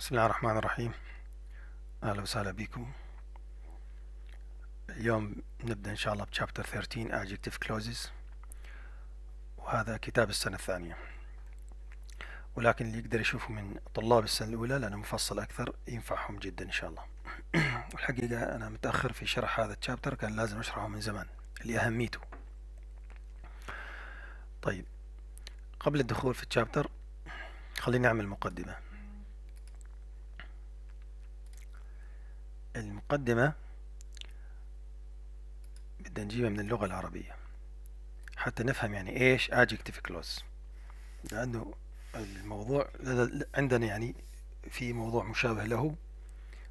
بسم الله الرحمن الرحيم أهلا وسهلا بكم اليوم نبدأ إن شاء الله بشابتر 13 Adjective Clauses وهذا كتاب السنة الثانية ولكن اللي يقدر يشوفه من طلاب السنة الأولى لأنه مفصل أكثر ينفعهم جدا إن شاء الله والحقيقة أنا متأخر في شرح هذا الشابتر كان لازم أشرحه من زمان لأهميته طيب قبل الدخول في الشابتر خليني أعمل مقدمة المقدمة بدنا نجيبها من اللغة العربية حتى نفهم يعني ايش adjective clause لأنه الموضوع عندنا يعني في موضوع مشابه له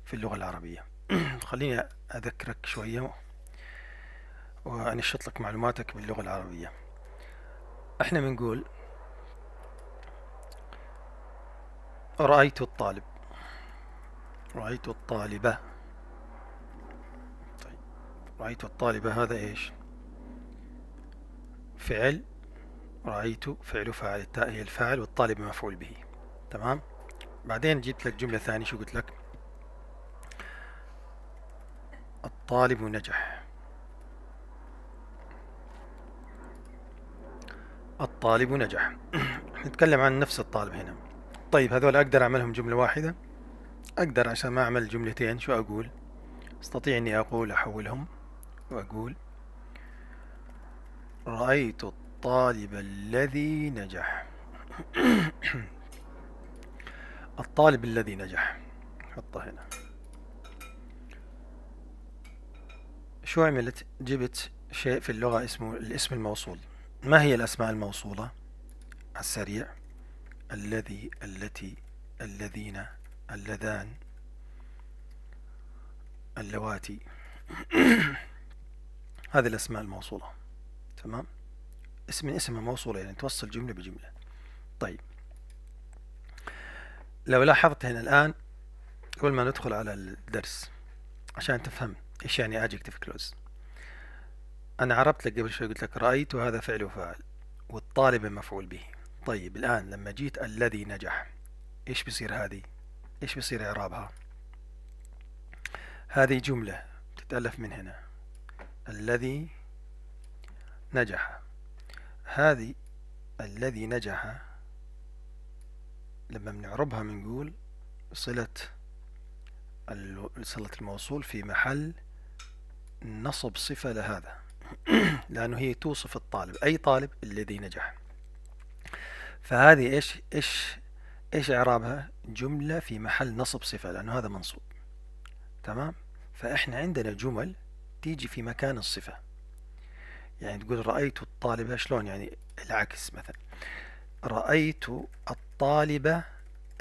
في اللغة العربية خليني أذكرك شوية وأنشط لك معلوماتك باللغة العربية احنا بنقول رأيت الطالب رأيت الطالبة رأيت الطالب هذا إيش فعل رأيت فعل فاعل التاء هي الفاعل والطالب مفعول به تمام بعدين جبت لك جملة ثانية شو قلت لك الطالب نجح الطالب نجح نتكلم عن نفس الطالب هنا طيب هذول أقدر أعملهم جملة واحدة أقدر عشان ما أعمل جملتين شو أقول استطيع أني أقول أحولهم وأقول رأيت الطالب الذي نجح الطالب الذي نجح حطه هنا شو عملت جبت شيء في اللغة اسمه الاسم الموصول ما هي الأسماء الموصولة على السريع الذي التي الذين اللذان اللواتي هذه الأسماء الموصولة تمام اسم من اسمها موصولة يعني توصل جملة بجملة طيب لو لاحظت هنا الآن قبل ما ندخل على الدرس عشان تفهم ايش يعني adjective close انا عربت لك قبل شوي قلت لك رأيت هذا فعل وفاعل والطالب مفعول به طيب الآن لما جيت الذي نجح ايش بيصير هذه ايش بيصير اعرابها هذه جملة تتألف من هنا الذي نجح هذه الذي نجح لما بنعربها بنقول صلة صلة الموصول في محل نصب صفة لهذا لأنه هي توصف الطالب أي طالب الذي نجح فهذه إيش إيش إيش إعرابها جملة في محل نصب صفة لأنه هذا منصوب تمام فإحنا عندنا جمل تيجي في مكان الصفة يعني تقول رأيت الطالبة شلون يعني العكس مثلا رأيت الطالبة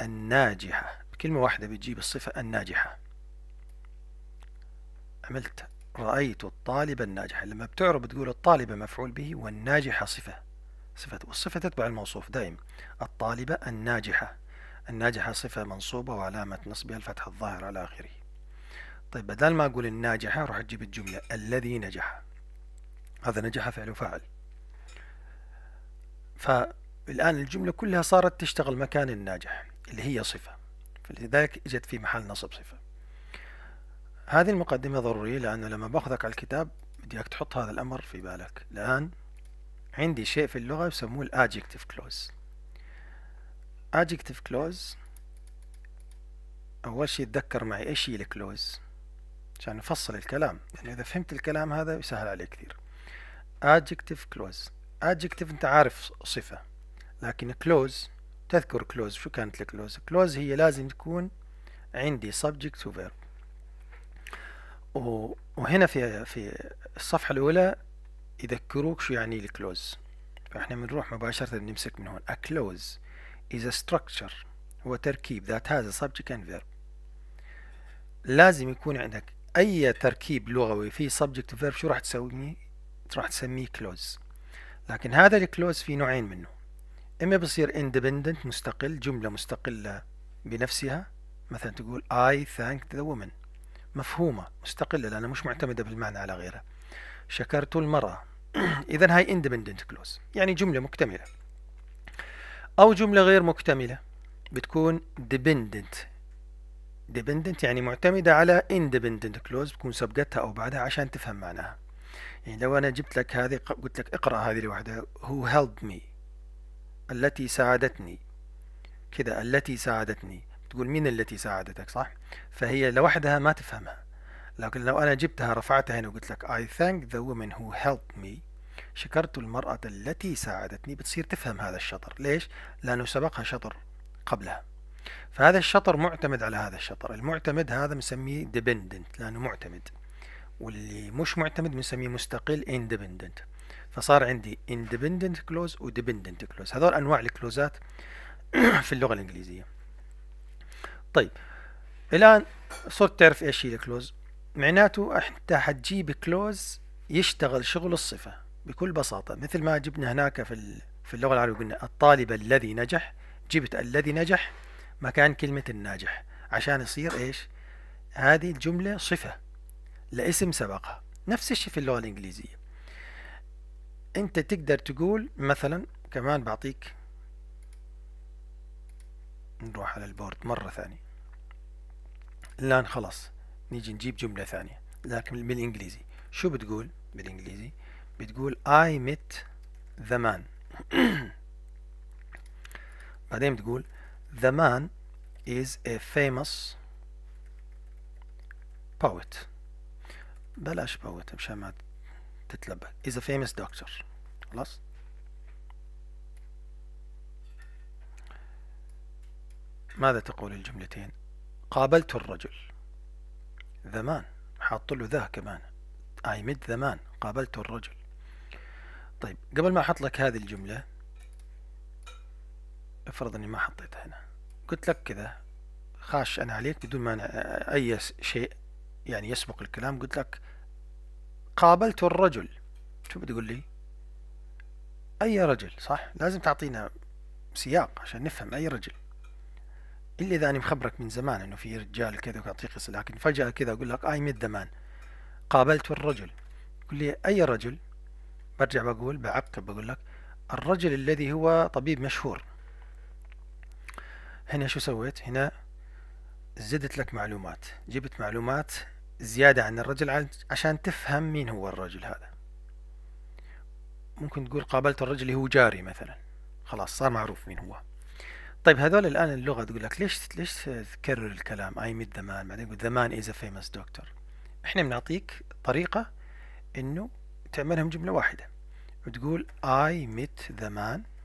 الناجحة بكلمة واحدة بتجيب الصفة الناجحة عملت رأيت الطالبة الناجحة لما بتعرب تقول الطالبة مفعول به والناجحة صفة صفة والصفة تتبع الموصوف دائم الطالبة الناجحة الناجحة صفة منصوبة وعلامة نصبها الفتحة الظاهرة على آخره طيب بدل ما أقول الناجحة راح أجيب الجملة الذي نجح هذا نجح فعل وفاعل فالآن الجملة كلها صارت تشتغل مكان الناجح اللي هي صفة فلذلك اجت في محل نصب صفة هذه المقدمة ضرورية لأنه لما باخذك على الكتاب بدي اياك تحط هذا الأمر في بالك الآن عندي شيء في اللغة يسموه Adjective Clause adjective clause أول شيء تذكر معي إيش هي الكلوز عشان نفصل الكلام يعني إذا فهمت الكلام هذا يسهل عليك كثير adjective close adjective أنت عارف صفة لكن close تذكر close شو كانت الكلوز close هي لازم تكون عندي subject to verb وهنا في في الصفحة الأولى يذكروك شو يعني الكلوز فإحنا بنروح مباشرة بنمسك من هون a close is a structure هو تركيب ذات هذا subject and verb لازم يكون عندك اي تركيب لغوي فيه subject verb شو راح تسوي راح تسميه كلوز لكن هذا الكلوز في نوعين منه اما بصير independent مستقل جملة مستقلة بنفسها مثلا تقول I thank the woman مفهومة مستقلة لأنها مش معتمدة بالمعنى على غيرها شكرت المرأة إذا هاي independent كلوز يعني جملة مكتملة أو جملة غير مكتملة بتكون dependent ديبندنت يعني معتمدة على independent clause بتكون سبقتها أو بعدها عشان تفهم معناها يعني لو أنا جبت لك هذه قلت لك اقرأ هذه الوحدة who helped me التي ساعدتني كذا التي ساعدتني تقول مين التي ساعدتك صح فهي لوحدها ما تفهمها لكن لو أنا جبتها رفعتها هنا وقلت لك I thank the woman who helped me شكرت المرأة التي ساعدتني بتصير تفهم هذا الشطر ليش؟ لأنه سبقها شطر قبلها فهذا الشطر معتمد على هذا الشطر المعتمد هذا بنسميه ديبندنت لأنه معتمد واللي مش معتمد بنسميه مستقل independent فصار عندي independent كلوز و dependent هذول أنواع الكلوزات في اللغة الإنجليزية طيب الآن صرت تعرف إيش هي الكلوز معناته أنت حتجيب كلوز يشتغل شغل الصفة بكل بساطة مثل ما جبنا هناك في في اللغة العربية قلنا الطالب الذي نجح جبت الذي نجح مكان كلمة الناجح عشان يصير إيش هذه الجملة صفة لاسم سبقها نفس الشيء في اللغة الإنجليزية أنت تقدر تقول مثلا كمان بعطيك نروح على البورد مرة ثانية الآن خلاص نيجي نجيب جملة ثانية لكن بالإنجليزي شو بتقول بالإنجليزي بتقول I met the man بعدين بتقول The man is a famous poet بلاش poet مشان ما تتلبك is a famous doctor خلاص ماذا تقول الجملتين قابلت الرجل the man حاط له ذا كمان I met the man قابلت الرجل طيب قبل ما احط لك هذه الجمله افرض اني ما حطيتها هنا قلت لك كذا خاش انا عليك بدون ما أنا اي شيء يعني يسبق الكلام قلت لك قابلت الرجل شو بتقول لي اي رجل صح لازم تعطينا سياق عشان نفهم اي رجل الا اذا انا مخبرك من زمان انه في رجال كذا وتعطيه قصه لكن فجاه كذا اقول لك اي آه، ميد مان قابلت الرجل قل لي اي رجل برجع بقول بعقب بقول لك الرجل الذي هو طبيب مشهور هنا شو سويت هنا زدت لك معلومات جبت معلومات زيادة عن الرجل عشان تفهم مين هو الرجل هذا ممكن تقول قابلت الرجل اللي هو جاري مثلا خلاص صار معروف مين هو طيب هذول الآن اللغة تقول لك ليش ليش تكرر الكلام I meet the man بعدين يقول the man is a famous doctor إحنا بنعطيك طريقة إنه تعملهم جملة واحدة وتقول I met the man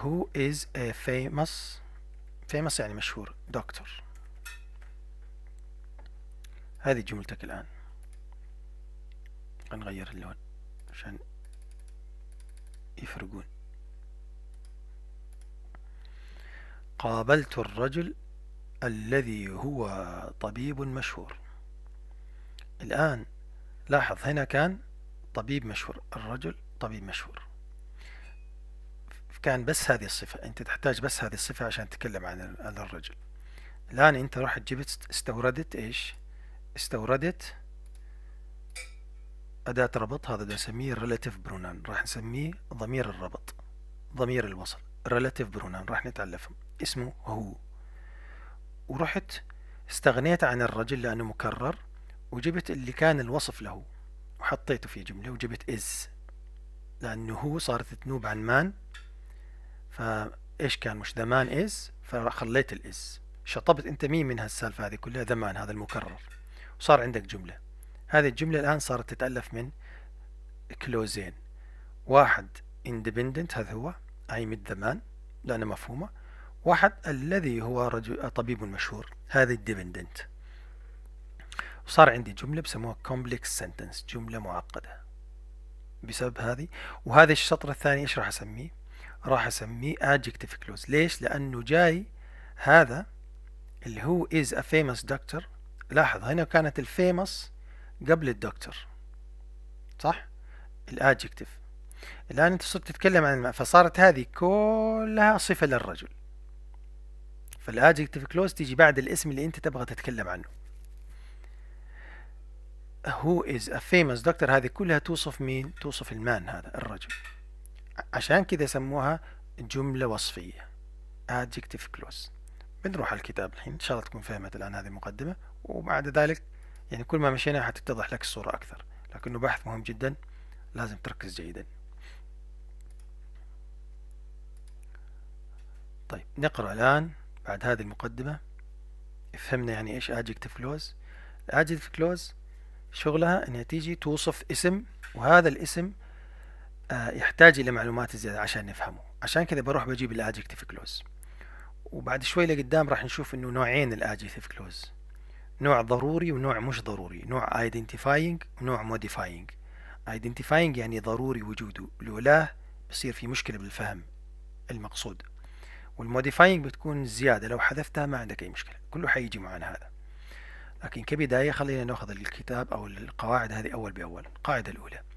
who is a famous famous يعني مشهور دكتور هذه جملتك الآن نغير اللون عشان يفرقون قابلت الرجل الذي هو طبيب مشهور الآن لاحظ هنا كان طبيب مشهور الرجل طبيب مشهور كان بس هذه الصفة أنت تحتاج بس هذه الصفة عشان تتكلم عن الرجل الآن أنت رحت جبت استوردت إيش استوردت أداة ربط هذا بنسميه relative pronoun راح نسميه ضمير الربط ضمير الوصل relative pronoun راح نتعلفهم اسمه هو ورحت استغنيت عن الرجل لأنه مكرر وجبت اللي كان الوصف له وحطيته في جملة وجبت is لأنه هو صارت تنوب عن مان فايش كان مش ذمان از فخليت الاز شطبت انت مين من هالسالفه هذه كلها ذمان هذا المكرر وصار عندك جمله هذه الجمله الان صارت تتالف من كلوزين واحد اندبندنت هذا هو اي مد ذمان لانها مفهومه واحد الذي هو رجل طبيب مشهور هذه الديبندنت وصار عندي جملة بسموها كومبلكس سنتنس جملة معقدة بسبب هذه وهذا الشطر الثاني ايش راح اسميه راح اسميه adjective close ليش لانه جاي هذا اللي هو is a famous doctor لاحظ هنا كانت الفيمس قبل الدكتور صح الادجكتيف الان انت صرت تتكلم عن الماء فصارت هذه كلها صفة للرجل فالادجكتيف كلوز تيجي بعد الاسم اللي انت تبغى تتكلم عنه who is a famous doctor هذه كلها توصف مين توصف المان هذا الرجل عشان كده سموها جملة وصفية adjective clause بنروح على الكتاب الحين ان شاء الله تكون فهمت الان هذه المقدمة وبعد ذلك يعني كل ما مشينا حتتضح لك الصورة اكثر لكنه بحث مهم جدا لازم تركز جيدا طيب نقرأ الان بعد هذه المقدمة فهمنا يعني ايش adjective clause adjective clause شغلها انها تيجي توصف اسم وهذا الاسم آه، يحتاج الى معلومات زياده عشان نفهمه عشان كذا بروح بجيب الادجكتيف كلوز وبعد شوي لقدام راح نشوف انه نوعين الادجكتيف كلوز نوع ضروري ونوع مش ضروري نوع ايدنتيفاينج ونوع موديفاينج ايدنتيفاينج يعني ضروري وجوده لولاه بصير في مشكلة بالفهم المقصود والموديفاينج بتكون زيادة لو حذفتها ما عندك أي مشكلة كله حيجي معنا هذا لكن كبداية خلينا ناخذ الكتاب أو القواعد هذه أول بأول القاعدة الأولى